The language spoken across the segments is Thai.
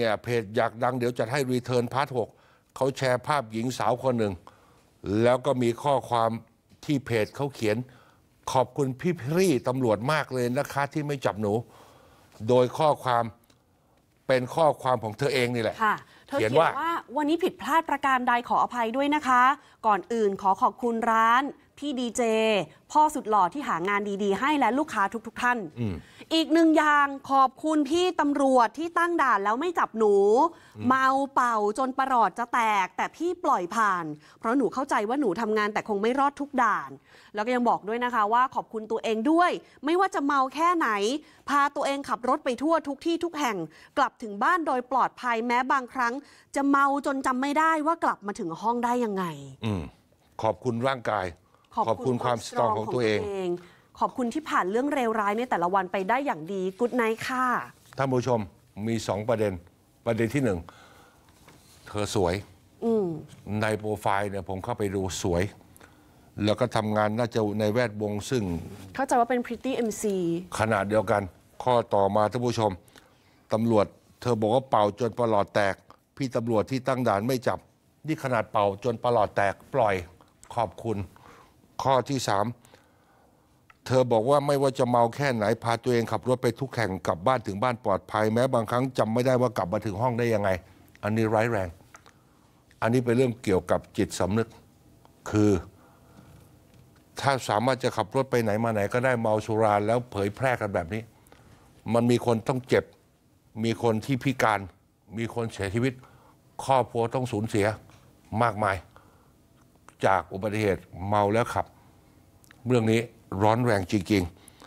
เนี่ยเพจอยากดังเดี๋ยวจะให้รีเทิร์นพาร์ทหกเขาแชร์ภาพหญิงสาวคนหนึ่ง แล้วก็มีข้อความที่เพจเขาเขียนขอบคุณพี่พี่ตำรวจมากเลยนะคะ ที่ไม่จับหนู โดยข้อความเป็นข้อความของเธอเองนี่แหละเธอเขียนว่าวันนี้ผิดพลาดประการใดขออภัยด้วยนะคะ ก่อนอื่นขอขอบคุณร้านพี่ดีเจพ่อสุดหล่อที่หางานดีๆ ให้และลูกค้าทุก ๆทท่านอีกหนึ่งอย่างขอบคุณพี่ตำรวจที่ตั้งด่านแล้วไม่จับหนู เมาเป่าจนประหลอดจะแตกแต่พี่ปล่อยผ่าน เพราะหนูเข้าใจว่าหนูทำงานแต่คงไม่รอดทุกด่าน แล้วก็ยังบอกด้วยนะคะว่าขอบคุณตัวเองด้วย ไม่ว่าจะเมาแค่ไหน พาตัวเองขับรถไปทั่วทุกที่ทุกแห่งกลับถึงบ้านโดยปลอดภัยแม้บางครั้ง จะเมาจนจำไม่ได้ว่ากลับมาถึงห้องได้ยังไงขอบคุณร่างกายขอบคุณความสตรองของตัวเอง ขอบคุณที่ผ่านเรื่องเลวร้ายในแต่ละวันไปได้อย่างดีกุ๊ดไนท์ค่ะ ท่านผู้ชมมีสองประเด็นประเด็นที่หนึ่ง เธอสวยในโปรไฟล์เนี่ยผมเข้าไปดูสวย แล้วก็ทำงานน่าจะในแวดวงซึ่ง เข้าใจว่าเป็นพริตตี้เอ็มซีขนาดเดียวกัน ข้อต่อมาท่านผู้ชมตำรวจเธอบอกว่าเป่าจนประหลอดแตก พี่ตำรวจที่ตั้งด่านไม่จับ นี่ขนาดเป่า จนประหลอดแตกปล่อยขอบคุณข้อที่สามเธอบอกว่าไม่ว่าจะเมาแค่ไหน พาตัวเองขับรถไปทุกแห่งกลับบ้านถึงบ้านปลอดภัย แม้บางครั้งจำไม่ได้ว่ากลับมาถึงห้องได้ยังไง อันนี้ร้ายแรง อันนี้เป็นเรื่องเกี่ยวกับจิตสำนึกคือถ้าสามารถจะขับรถไปไหนมาไหน ก็ได้เมาสุราแล้วเผยแพร่กันแบบนี้ มันมีคนต้องเจ็บ มีคนที่พิการ มีคนเสียชีวิตครอบครัวต้องสูญเสียมากมายจากอุบัติเหตุเมาแล้วขับ เรื่องนี้ร้อนแรงจริง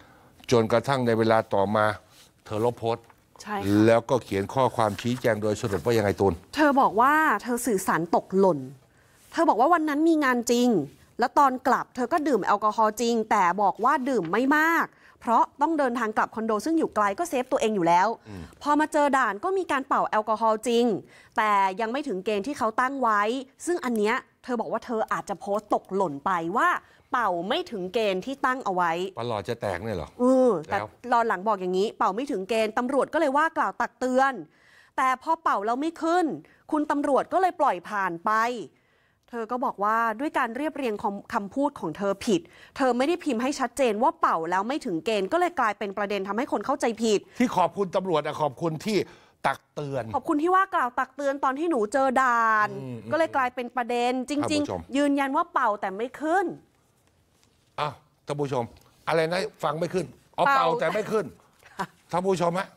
ๆ จนกระทั่งในเวลาต่อมาเธอลบโพสต์แล้วก็เขียนข้อความชี้แจงโดยสรุปว่ายังไงตูน เธอบอกว่าเธอสื่อสารตกหล่น เธอบอกว่าวันนั้นมีงานจริง แล้วตอนกลับเธอก็ดื่มแอลกอฮอล์จริง แต่บอกว่าดื่มไม่มาก เพราะต้องเดินทางกลับคอนโดซึ่งอยู่ไกลก็เซฟตัวเองอยู่แล้วอพอมาเจอด่านก็มีการเป่าแอลกอฮอล์จริง แต่ยังไม่ถึงเกณฑ์ที่เขาตั้งไว้ ซึ่งอันเนี้ยเธอบอกว่าเธออาจจะโพสต์ตกหล่นไปว่า เป่าไม่ถึงเกณฑ์ที่ตั้งเอาไว้ปลอดจะแตกเนี่ยหรออือแต่รอหลังบอกอย่างนี้เป่าไม่ถึงเกณฑ์ตำรวจก็เลยว่ากล่าวตักเตือน แต่พอเป่าเราไม่ขึ้น คุณตำรวจก็เลยปล่อยผ่านไป เธอก็บอกว่าด้วยการเรียบเรียงคำพูดของเธอผิด เธอไม่ได้พิมพ์ให้ชัดเจนว่าเป่าแล้วไม่ถึงเกณฑ์ก็เลยกลายเป็นประเด็นทำให้คนเข้าใจผิด ที่ขอบคุณตำรวจอะขอบคุณที่ตักเตือน ขอบคุณที่ว่ากล่าวตักเตือนตอนที่หนูเจอด่าน ก็เลยกลายเป็นประเด็นจรรงจริง ๆ ยืนยันว่าเป่าแต่ไม่ขึ้นอ้าวท่านผู้ชม อะไรนะฟังไม่ขึ้นเอาเป่าแต่ไม่ขึ้นท่านผู้ชมฮะ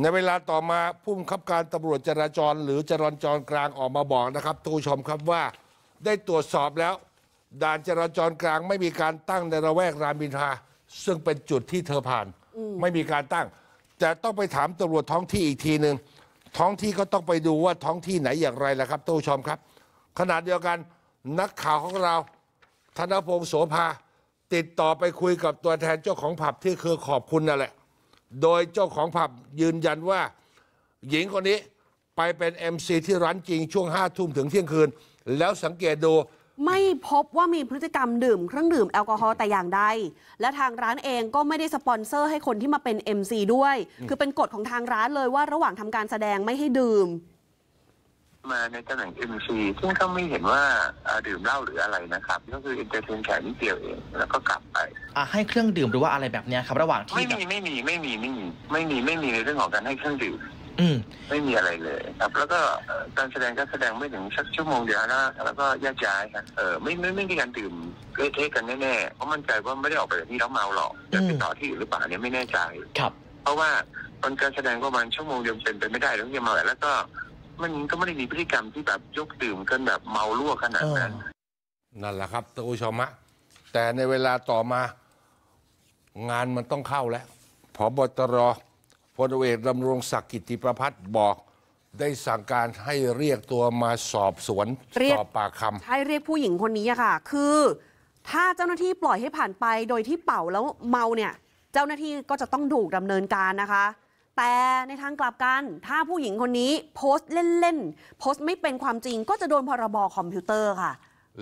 ในเวลาต่อมาผู้บังคับการตำรวจจราจร หรือจราจรกลางออกมาบอกนะครับท่านผู้ชมครับว่าได้ตรวจสอบแล้วด่านจราจรกลาง ไม่มีการตั้งในระแวกรามบินทาซึ่งเป็นจุดที่เธอผ่านไม่มีการตั้งแต่ต้องไปถามตำรวจท้องที่อีกทีหนึ่งท้องที่ก็ต้องไปดูว่าท้องที่ไหนอย่างไรล่ะครับท่านผู้ชมครับ ขนาดเดียวกันนักข่าวของเรา ธนพงศ์โสภาติดต่อไปคุยกับตัวแทนเจ้าของผับที่คือขอบคุณนั่นแหละ โดยเจ้าของผับยืนยันว่า หญิงคนนี้ไปเป็น MC ที่ร้านจริงช่วงห้าทุ่มถึงเที่ยงคืน แล้วสังเกตดูไม่พบว่ามีพฤติกรรมดื่มเครื่องดื่มแอลกอฮอล์แต่อย่างใด และทางร้านเองก็ไม่ได้สปอนเซอร์ให้คนที่มาเป็น MC ด้วย คือเป็นกฎของทางร้านเลยว่าระหว่างทำการแสดงไม่ให้ดื่ม มาในตำแหน่ง MC ซึ่งก็ไม่เห็นว่าดื่มเหล้าหรืออะไรนะครับก็คือเอนเตอร์เทนแค่นิดเดียวเองแล้วก็กลับไปอ่าให้เครื่องดื่มหรือว่าอะไรแบบนี้ครับระหว่างที่ ไม่มีไม่มีไม่มีไม่มีไม่มีไม่มีในเรื่องของการให้เครื่องดื่มืมไม่มีอะไรเลย ครับ แล้วก็การแสดงก็แสดงไม่ถึงสักชั่วโมงเดียวแล้วแล้วก็แยกย้ายครับเออไม่ไม่ไม่มีการดื่มเลเทกันแน่ๆเพราะมั่นใจว่าไม่ได้ออกไปที่รล้วเมาหรอกจะไปต่อที่หรือเปล่าเนี่ยไม่แน่ใจครับ เพราะว่าตอนการแสดงประมาณชั่วโมงเดียวเป็นไปไม่ได้แล้วยังมาแล้วก็ มันก็ไม่ได้มีพฤติกรรมที่แบบยกดื่มกันแบบเมาลั่วขนาดนั้นนั่นแหละครับตัวชมะแต่ในเวลาต่อมางานมันต้องเข้าแล้วพอบตรพลเอกดำรงศักดิ์กิติประพัฒน์บอกได้สั่งการให้เรียกตัวมาสอบสวนสอบปากคำใช่เรียกผู้หญิงคนนี้ค่ะ คือถ้าเจ้าหน้าที่ปล่อยให้ผ่านไปโดยที่เป่าแล้วเมาเนี่ยเจ้าหน้าที่ก็จะต้องถูกดำเนินการนะคะ แต่ในทางกลับกัน ถ้าผู้หญิงคนนี้โพสต์เล่นๆโพสต์ไม่เป็นความจริงก็จะโดนพรบคอมพิวเตอร์ค่ะ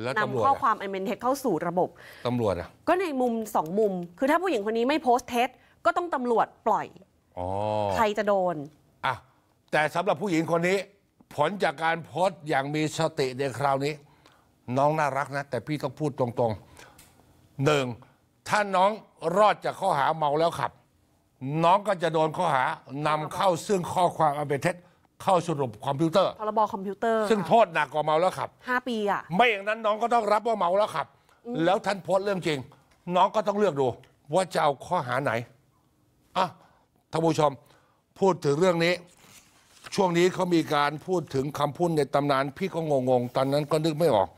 แล้วนำข้อความอเมนเท็เข้าสู่ระบบตำรวจอะก็ในมุมสองมุม คือถ้าผู้หญิงคนนี้ไม่โพสต์เท็จก็ต้องตำรวจปล่อยใครจะโดน อ่ะ แต่สำหรับผู้หญิงคนนี้ผลจากการโพสต์อย่างมีสติในคราวนี้ น้องน่ารักนะ แต่พี่ต้องพูดตรงๆหนึ่งถ้าน้องรอดจากข้อหาเมาแล้วขับ น้องก็จะโดนข้อหานำเข้าซึ่งข้อความอันเป็นเท็จเข้าสรุปคอมพิวเตอร์พรบคอมพิวเตอร์ ซึ่งโทษหนักกว่าเมาแล้วขับห้าปีอ่ะไม่อย่างนั้นน้องก็ต้องรับว่าเมาแล้วขับ แล้วท่านโพสต์เรื่องจริง น้องก็ต้องเลือกดู ว่าจะเอาข้อหาไหนอ่ะท่านผู้ชมพูดถึงเรื่องนี้ ช่วงนี้เขามีการพูดถึงคำพูดในตำนาน พี่ก็งงๆ ตอนนั้นก็นึกไม่ออก